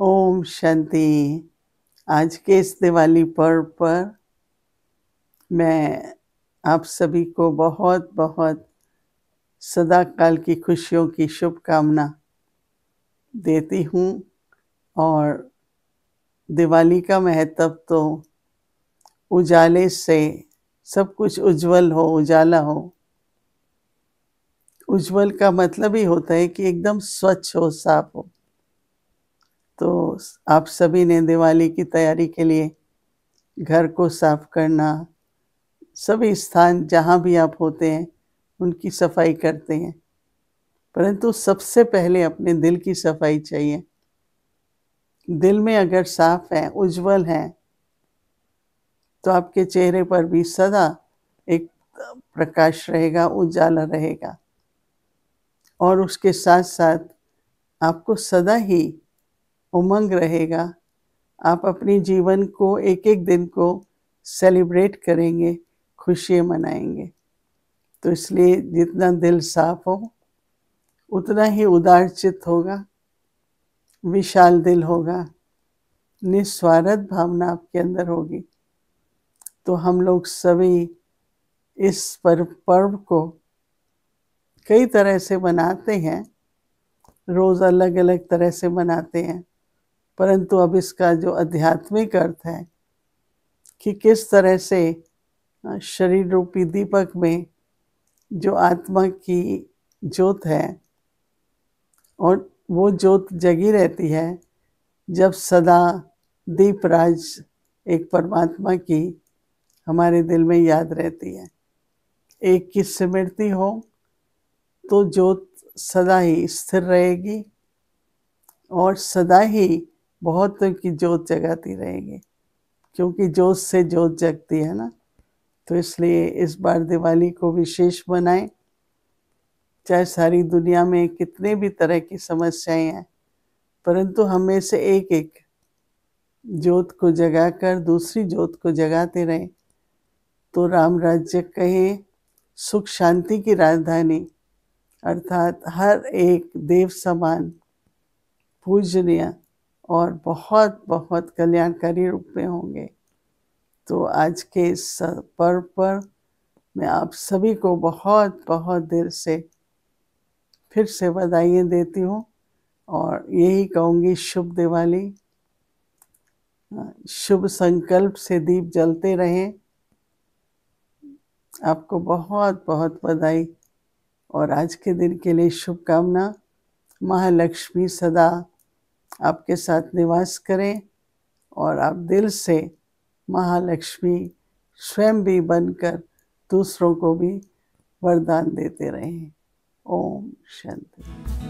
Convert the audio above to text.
ओम शांति आज के इस दिवाली पर्व पर मैं आप सभी को बहुत बहुत सदा काल की खुशियों की शुभकामना देती हूँ और दिवाली का महत्व तो उजाले से सब कुछ उज्जवल हो उजाला हो उज्जवल का मतलब ही होता है कि एकदम स्वच्छ हो साफ हो आप सभी ने दिवाली की तैयारी के लिए घर को साफ करना सभी स्थान जहाँ भी आप होते हैं उनकी सफाई करते हैं परंतु सबसे पहले अपने दिल की सफाई चाहिए दिल में अगर साफ है उज्जवल है तो आपके चेहरे पर भी सदा एक प्रकाश रहेगा उजाला रहेगा और उसके साथ साथ आपको सदा ही उमंग रहेगा आप अपने जीवन को एक एक दिन को सेलिब्रेट करेंगे खुशियाँ मनाएंगे तो इसलिए जितना दिल साफ हो उतना ही उदार चित्त होगा विशाल दिल होगा निस्वार्थ भावना आपके अंदर होगी तो हम लोग सभी इस पर्व पर्व को कई तरह से मनाते हैं रोज़ अलग अलग तरह से मनाते हैं परंतु अब इसका जो आध्यात्मिक अर्थ है कि किस तरह से शरीर रूपी दीपक में जो आत्मा की ज्योत है और वो ज्योत जगी रहती है जब सदा दीपराज एक परमात्मा की हमारे दिल में याद रहती है एक की स्मृति हो तो ज्योत सदा ही स्थिर रहेगी और सदा ही बहुत की जोत जगाती रहेगी क्योंकि जोत से जोत जगती है ना तो इसलिए इस बार दिवाली को विशेष बनाएं चाहे सारी दुनिया में कितने भी तरह की समस्याएं हैं परंतु हमें से एक एक जोत को जगाकर दूसरी जोत को जगाते रहें तो राम राज्य कहें सुख शांति की राजधानी अर्थात हर एक देव समान पूजनीय और बहुत बहुत कल्याणकारी रूप में होंगे तो आज के इस पर्व पर मैं आप सभी को बहुत बहुत देर से फिर से बधाइयाँ देती हूँ और यही कहूँगी शुभ दिवाली शुभ संकल्प से दीप जलते रहें आपको बहुत बहुत बधाई और आज के दिन के लिए शुभकामना महालक्ष्मी सदा आपके साथ निवास करें और आप दिल से महालक्ष्मी स्वयं भी बनकर दूसरों को भी वरदान देते रहें ओम शांति